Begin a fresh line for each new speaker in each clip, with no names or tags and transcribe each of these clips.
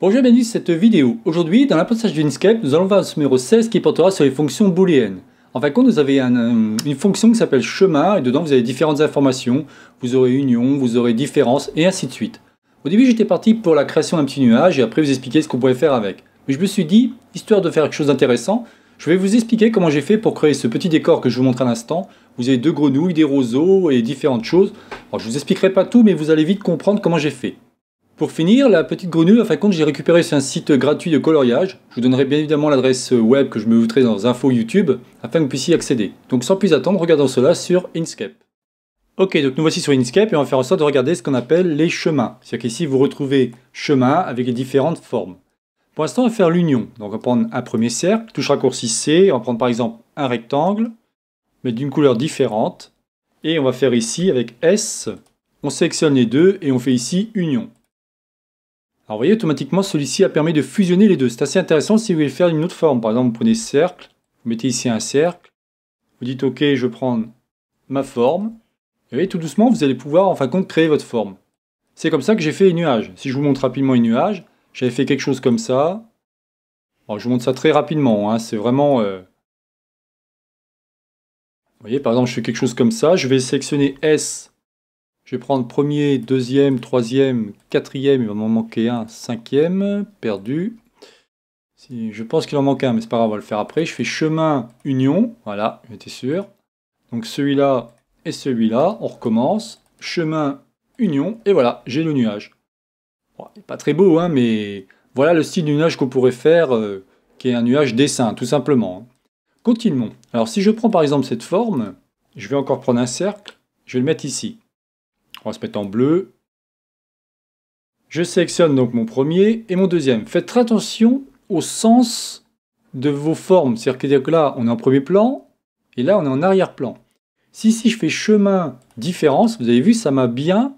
Bonjour et bienvenue sur cette vidéo. Aujourd'hui, dans l'apprentissage de nous allons voir ce numéro 16 qui portera sur les fonctions booléennes. En fin de compte, vous avez euh, une fonction qui s'appelle chemin et dedans vous avez différentes informations. Vous aurez union, vous aurez différence et ainsi de suite. Au début, j'étais parti pour la création d'un petit nuage et après vous expliquer ce qu'on pourrait faire avec. Mais je me suis dit, histoire de faire quelque chose d'intéressant, je vais vous expliquer comment j'ai fait pour créer ce petit décor que je vous montre à l'instant. Vous avez deux grenouilles, des roseaux et différentes choses. Alors, je vous expliquerai pas tout, mais vous allez vite comprendre comment j'ai fait. Pour finir, la petite grenouille, en fin de compte, j'ai récupéré sur un site gratuit de coloriage. Je vous donnerai bien évidemment l'adresse web que je me voudrais dans Info YouTube afin que vous puissiez y accéder. Donc sans plus attendre, regardons cela sur Inkscape. Ok, donc nous voici sur Inkscape et on va faire en sorte de regarder ce qu'on appelle les chemins. C'est-à-dire qu'ici, vous retrouvez chemin avec les différentes formes. Pour l'instant, on va faire l'union. Donc on va prendre un premier cercle, touche raccourci C, on va prendre par exemple un rectangle, mais d'une couleur différente. Et on va faire ici avec S, on sélectionne les deux et on fait ici union. Alors vous voyez, automatiquement, celui-ci a permis de fusionner les deux. C'est assez intéressant si vous voulez faire une autre forme. Par exemple, vous prenez cercle, vous mettez ici un cercle, vous dites OK, je prends ma forme. Et vous voyez, tout doucement, vous allez pouvoir en fin de compte créer votre forme. C'est comme ça que j'ai fait les nuages. Si je vous montre rapidement les nuages, j'avais fait quelque chose comme ça. Alors, je vous montre ça très rapidement, hein. c'est vraiment... Euh, vous voyez, par exemple, je fais quelque chose comme ça, je vais sélectionner S je vais prendre premier, deuxième, troisième, quatrième, il va m'en manquer un, cinquième, perdu. je pense qu'il en manque un, mais c'est pas grave, on va le faire après. Je fais chemin, union, voilà, j'étais sûr. Donc celui-là et celui-là, on recommence. Chemin, union, et voilà, j'ai le nuage. pas très beau, hein, mais voilà le style du nuage qu'on pourrait faire, euh, qui est un nuage dessin, tout simplement. Hein. Continuons. Alors si je prends par exemple cette forme, je vais encore prendre un cercle, je vais le mettre ici. On va se mettre en bleu. Je sélectionne donc mon premier et mon deuxième. Faites très attention au sens de vos formes. C'est-à-dire que là, on est en premier plan et là, on est en arrière-plan. Si, si je fais chemin différence, vous avez vu, ça m'a bien,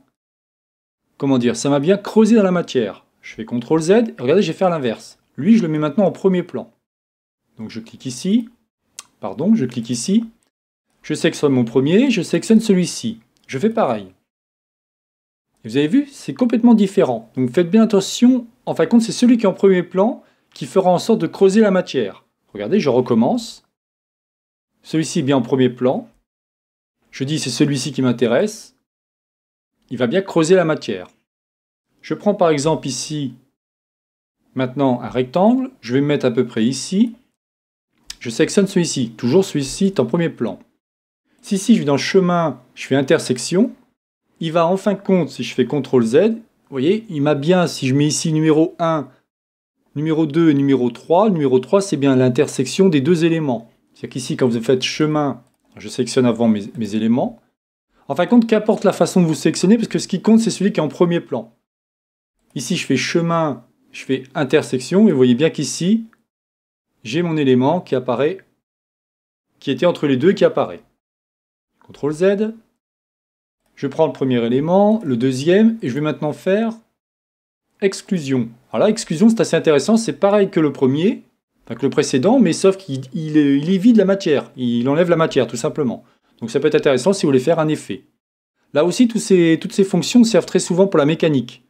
comment dire, ça m'a bien creusé dans la matière. Je fais CTRL Z, et regardez, je vais faire l'inverse. Lui, je le mets maintenant en premier plan. Donc je clique ici, pardon, je clique ici, je sélectionne mon premier, je sélectionne celui-ci. Je fais pareil vous avez vu, c'est complètement différent. Donc faites bien attention, en fin de compte, c'est celui qui est en premier plan qui fera en sorte de creuser la matière. Regardez, je recommence. Celui-ci est bien en premier plan. Je dis c'est celui-ci qui m'intéresse. Il va bien creuser la matière. Je prends par exemple ici, maintenant un rectangle. Je vais me mettre à peu près ici. Je sélectionne celui-ci. Toujours celui-ci est en premier plan. Si, ici, je vais dans le chemin, je fais intersection il va enfin compte, si je fais CTRL Z, vous voyez, il m'a bien, si je mets ici numéro 1, numéro 2 et numéro 3, numéro 3 c'est bien l'intersection des deux éléments. C'est-à-dire qu'ici, quand vous faites chemin, je sélectionne avant mes, éléments. En fin de compte, qu'importe la façon de vous sélectionner, parce que ce qui compte, c'est celui qui est en premier plan. Ici, je fais chemin, je fais intersection, et vous voyez bien qu'ici, j'ai mon élément qui apparaît, qui était entre les deux, qui apparaît. CTRL Z, je prends le premier élément, le deuxième, et je vais maintenant faire exclusion. Alors là, exclusion, c'est assez intéressant, c'est pareil que le premier, enfin que le précédent, mais sauf qu'il il, la matière, il enlève la matière, tout simplement. Donc ça peut être intéressant si vous voulez faire un effet. Là aussi, toutes ces fonctions servent très souvent pour la mécanique.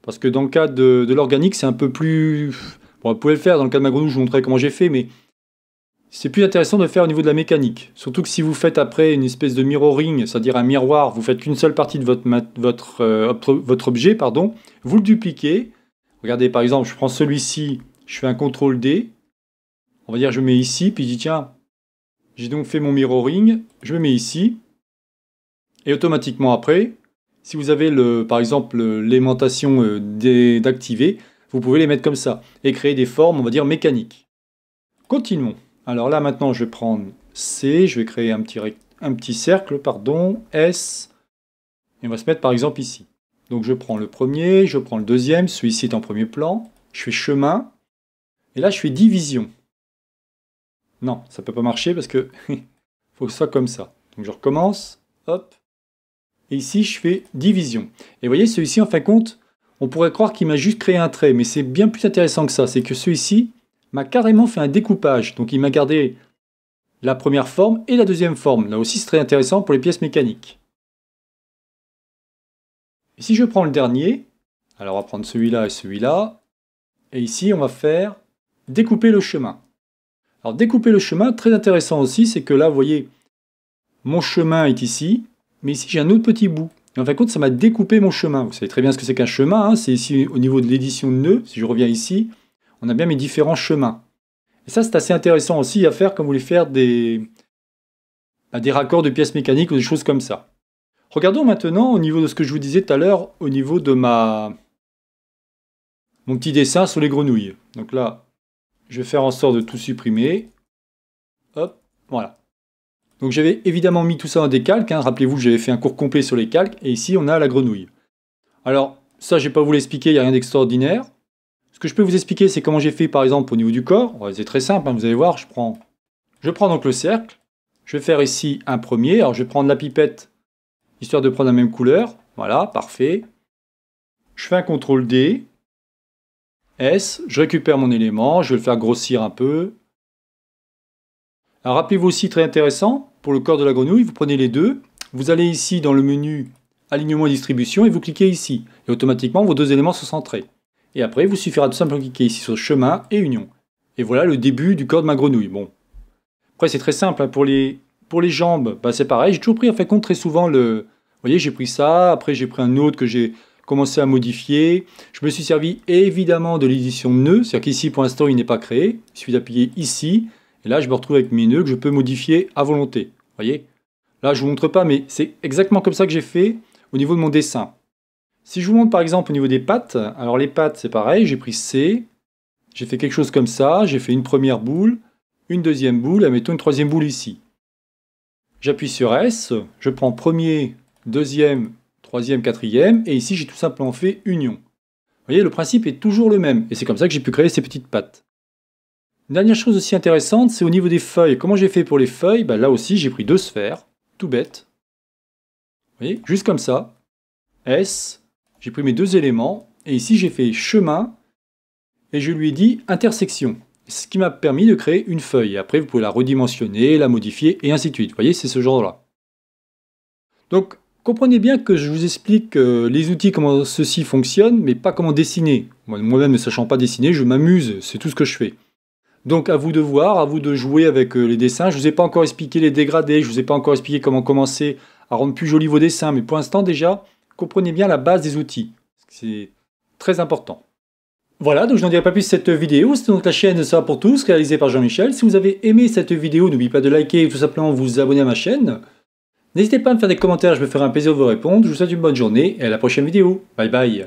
Parce que dans le cas de, de l'organique, c'est un peu plus... Bon, vous pouvez le faire, dans le cas de ma grenouille, je vous montrerai comment j'ai fait, mais c'est plus intéressant de faire au niveau de la mécanique. Surtout que si vous faites après une espèce de mirroring, c'est-à-dire un miroir, vous faites qu'une seule partie de votre, votre, euh, votre objet, pardon, vous le dupliquez. Regardez par exemple, je prends celui-ci, je fais un CTRL D. On va dire je mets ici, puis je dis tiens, j'ai donc fait mon mirroring, je me mets ici. Et automatiquement après, si vous avez le, par exemple l'aimantation euh, d'activer, vous pouvez les mettre comme ça et créer des formes, on va dire, mécaniques. Continuons. Alors là, maintenant, je vais prendre C, je vais créer un petit, cercle, pardon, S, et on va se mettre par exemple ici. Donc je prends le premier, je prends le deuxième, celui-ci est en premier plan, je fais chemin, et là je fais division. Non, ça ne peut pas marcher parce que faut que ce soit comme ça. Donc je recommence, hop, et ici je fais division. Et vous voyez, celui-ci en fin de compte, on pourrait croire qu'il m'a juste créé un trait, mais c'est bien plus intéressant que ça, c'est que celui-ci, m'a carrément fait un découpage. Donc il m'a gardé la première forme et la deuxième forme. Là aussi, c'est très intéressant pour les pièces mécaniques. Et si je prends le dernier, alors on va prendre celui-là et celui-là, et ici on va faire découper le chemin. Alors découper le chemin, très intéressant aussi, c'est que là, vous voyez, mon chemin est ici, mais ici j'ai un autre petit bout. Et en fin de compte, ça m'a découpé mon chemin. Vous savez très bien ce que c'est qu'un chemin, hein. c'est ici au niveau de l'édition de nœuds, si je reviens ici, on a bien mes différents chemins. Et ça, c'est assez intéressant aussi à faire quand vous voulez faire des, bah, des raccords de pièces mécaniques ou des choses comme ça. Regardons maintenant au niveau de ce que je vous disais tout à l'heure, au niveau de ma mon petit dessin sur les grenouilles. Donc là, je vais faire en sorte de tout supprimer. Hop, voilà. Donc j'avais évidemment mis tout ça en des calques. Hein. Rappelez-vous que j'avais fait un cours complet sur les calques. Et ici, on a la grenouille. Alors, ça, je n'ai pas vous l'expliquer, il n'y a rien d'extraordinaire. Ce que je peux vous expliquer, c'est comment j'ai fait par exemple au niveau du corps. C'est très simple, hein, vous allez voir, je prends, je prends donc le cercle, je vais faire ici un premier, alors je vais prendre la pipette, histoire de prendre la même couleur, voilà, parfait. Je fais un CTRL D, S, je récupère mon élément, je vais le faire grossir un peu. Alors rappelez-vous aussi, très intéressant, pour le corps de la grenouille, vous prenez les deux, vous allez ici dans le menu alignement et distribution et vous cliquez ici. Et automatiquement, vos deux éléments sont centrés. Et après, il vous suffira tout simplement cliquer ici sur chemin et union. Et voilà le début du corps de ma grenouille. Bon. Après, c'est très simple. Hein. pour, les, pour les jambes, bah, c'est pareil. J'ai toujours pris en fait compte très souvent le. Vous voyez, j'ai pris ça. Après, j'ai pris un autre que j'ai commencé à modifier. Je me suis servi évidemment de l'édition nœud. C'est-à-dire qu'ici, pour l'instant, il n'est pas créé. Il suffit d'appuyer ici. Et là, je me retrouve avec mes nœuds que je peux modifier à volonté. Vous voyez Là, je ne vous montre pas, mais c'est exactement comme ça que j'ai fait au niveau de mon dessin. Si je vous montre par exemple au niveau des pattes, alors les pattes c'est pareil, j'ai pris C, j'ai fait quelque chose comme ça, j'ai fait une première boule, une deuxième boule, et mettons une troisième boule ici. J'appuie sur S, je prends premier, deuxième, troisième, quatrième, et ici j'ai tout simplement fait union. Vous voyez, le principe est toujours le même, et c'est comme ça que j'ai pu créer ces petites pattes. Une dernière chose aussi intéressante, c'est au niveau des feuilles. Comment j'ai fait pour les feuilles bah, Là aussi, j'ai pris deux sphères, tout bête. Vous voyez, juste comme ça. S, j'ai pris mes deux éléments et ici j'ai fait chemin et je lui ai dit intersection. Ce qui m'a permis de créer une feuille. Après, vous pouvez la redimensionner, la modifier et ainsi de suite. Vous voyez, c'est ce genre-là. Donc, comprenez bien que je vous explique euh, les outils, comment ceci fonctionnent mais pas comment dessiner. Moi-même, ne sachant pas dessiner, je m'amuse, c'est tout ce que je fais. Donc à vous de voir, à vous de jouer avec euh, les dessins. Je ne vous ai pas encore expliqué les dégradés, je ne vous ai pas encore expliqué comment commencer à rendre plus jolis vos dessins, mais pour l'instant déjà, comprenez bien la base des outils. C'est très important. Voilà, donc je n'en dirai pas plus cette vidéo. C'est donc la chaîne Ça pour tous, réalisée par Jean-Michel. Si vous avez aimé cette vidéo, n'oubliez pas de liker et tout simplement vous abonner à ma chaîne. N'hésitez pas à me faire des commentaires, je me ferai un plaisir de vous répondre. Je vous souhaite une bonne journée et à la prochaine vidéo. Bye bye